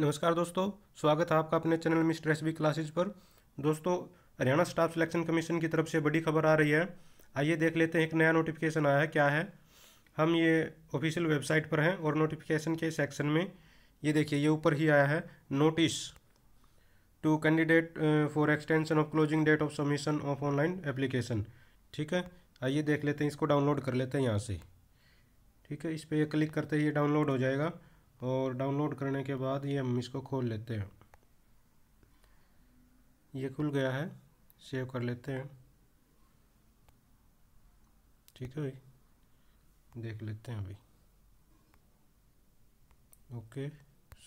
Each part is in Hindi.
नमस्कार दोस्तों स्वागत है आपका अपने चैनल में स्ट्रेस बी क्लासेज पर दोस्तों हरियाणा स्टाफ सिलेक्शन कमीशन की तरफ से बड़ी खबर आ रही है आइए देख लेते हैं एक नया नोटिफिकेशन आया है क्या है हम ये ऑफिशियल वेबसाइट पर हैं और नोटिफिकेशन के सेक्शन में ये देखिए ये ऊपर ही आया है notice to candidate for extension of closing date of submission of online application ठीक है आइए देख लेते हैं इसको डाउनलोड कर लेते हैं यहाँ से ठीक है इस पर क्लिक करते ही ये डाउनलोड हो जाएगा और डाउनलोड करने के बाद ये हम इसको खोल लेते हैं ये खुल गया है सेव कर लेते हैं ठीक है भाई देख लेते हैं अभी ओके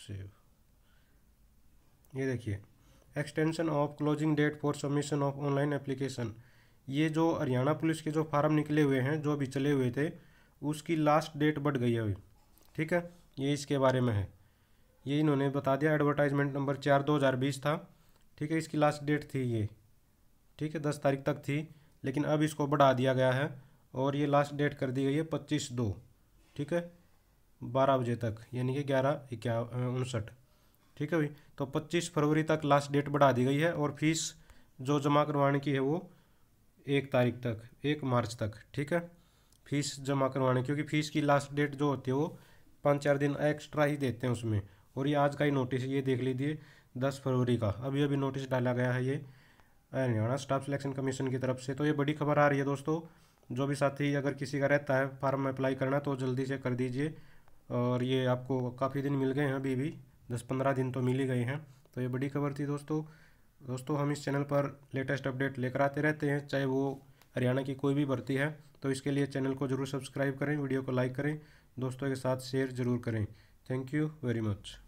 सेव ये देखिए extension of closing date for submission of online application ये जो हरियाणा पुलिस के जो फार्म निकले हुए हैं जो अभी चले हुए थे उसकी लास्ट डेट बढ़ गई है अभी ठीक है ये इसके बारे में है ये इन्होंने बता दिया एडवर्टाइजमेंट नंबर चार दो हज़ार बीस था ठीक है इसकी लास्ट डेट थी ये ठीक है दस तारीख तक थी लेकिन अब इसको बढ़ा दिया गया है और ये लास्ट डेट कर दी गई है पच्चीस दो ठीक है बारह बजे तक यानी कि ग्यारह इक्या उनसठ ठीक है भाई तो पच्चीस फरवरी तक लास्ट डेट बढ़ा दी गई है और फीस जो जमा करवाने की है वो एक तारीख तक एक मार्च तक ठीक है फीस जमा करवाने क्योंकि फ़ीस की लास्ट डेट जो होती है वो पाँच चार दिन एक्स्ट्रा ही देते हैं उसमें और ये आज का ही नोटिस ये देख लीजिए दस फरवरी का अभी अभी नोटिस डाला गया है ये हरियाणा स्टाफ सिलेक्शन कमीशन की तरफ से तो ये बड़ी खबर आ रही है दोस्तों जो भी साथी अगर किसी का रहता है फार्म में अप्लाई करना तो जल्दी से कर दीजिए और ये आपको काफ़ी दिन मिल गए हैं अभी भी दस पंद्रह दिन तो मिल ही गए हैं तो ये बड़ी खबर थी दोस्तों दोस्तों हम इस चैनल पर लेटेस्ट अपडेट लेकर आते रहते हैं चाहे वो हरियाणा की कोई भी भर्ती है तो इसके लिए चैनल को जरूर सब्सक्राइब करें वीडियो को लाइक करें दोस्तों के साथ शेयर ज़रूर करें थैंक यू वेरी मच